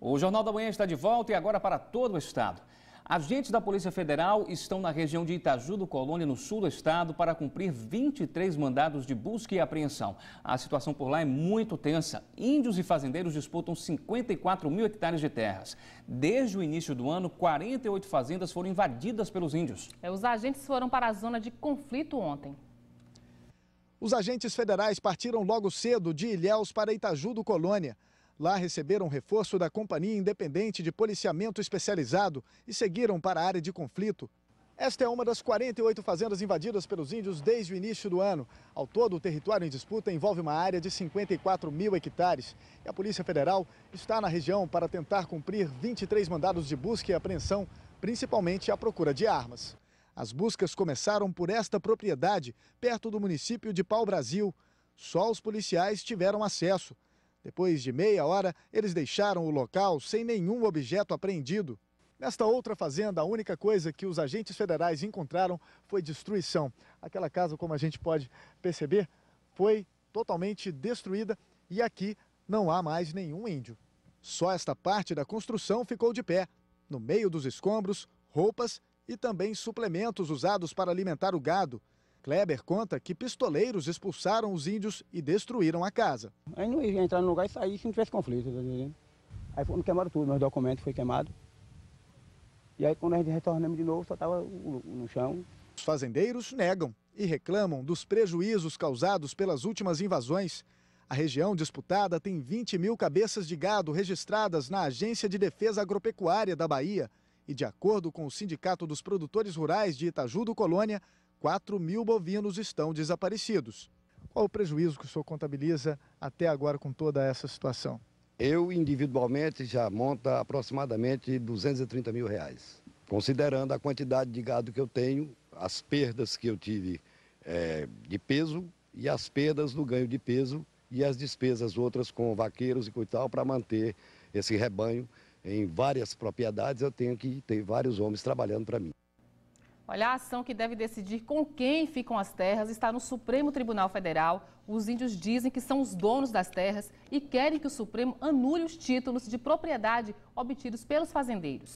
O Jornal da Manhã está de volta e agora para todo o estado. Agentes da Polícia Federal estão na região de Itaju do Colônia, no sul do estado, para cumprir 23 mandados de busca e apreensão. A situação por lá é muito tensa. Índios e fazendeiros disputam 54 mil hectares de terras. Desde o início do ano, 48 fazendas foram invadidas pelos índios. É, os agentes foram para a zona de conflito ontem. Os agentes federais partiram logo cedo de Ilhéus para Itaju do Colônia. Lá receberam reforço da Companhia Independente de Policiamento Especializado e seguiram para a área de conflito. Esta é uma das 48 fazendas invadidas pelos índios desde o início do ano. Ao todo, o território em disputa envolve uma área de 54 mil hectares. E a Polícia Federal está na região para tentar cumprir 23 mandados de busca e apreensão, principalmente à procura de armas. As buscas começaram por esta propriedade, perto do município de Pau Brasil. Só os policiais tiveram acesso. Depois de meia hora, eles deixaram o local sem nenhum objeto apreendido. Nesta outra fazenda, a única coisa que os agentes federais encontraram foi destruição. Aquela casa, como a gente pode perceber, foi totalmente destruída e aqui não há mais nenhum índio. Só esta parte da construção ficou de pé. No meio dos escombros, roupas e também suplementos usados para alimentar o gado. Kleber conta que pistoleiros expulsaram os índios e destruíram a casa. Aí não ia entrar no lugar e sair se não tivesse conflito, tá Aí foram queimaram tudo, meus documentos foi queimado. E aí quando a gente retornamos de novo, só estava no chão. Os fazendeiros negam e reclamam dos prejuízos causados pelas últimas invasões. A região disputada tem 20 mil cabeças de gado registradas na Agência de Defesa Agropecuária da Bahia. E de acordo com o Sindicato dos Produtores Rurais de Itaju do Colônia, 4 mil bovinos estão desaparecidos. Qual o prejuízo que o senhor contabiliza até agora com toda essa situação? Eu, individualmente, já monta aproximadamente 230 mil reais. Considerando a quantidade de gado que eu tenho, as perdas que eu tive é, de peso e as perdas do ganho de peso e as despesas outras com vaqueiros e coital para manter esse rebanho em várias propriedades, eu tenho que ter vários homens trabalhando para mim. Olha, a ação que deve decidir com quem ficam as terras está no Supremo Tribunal Federal. Os índios dizem que são os donos das terras e querem que o Supremo anule os títulos de propriedade obtidos pelos fazendeiros.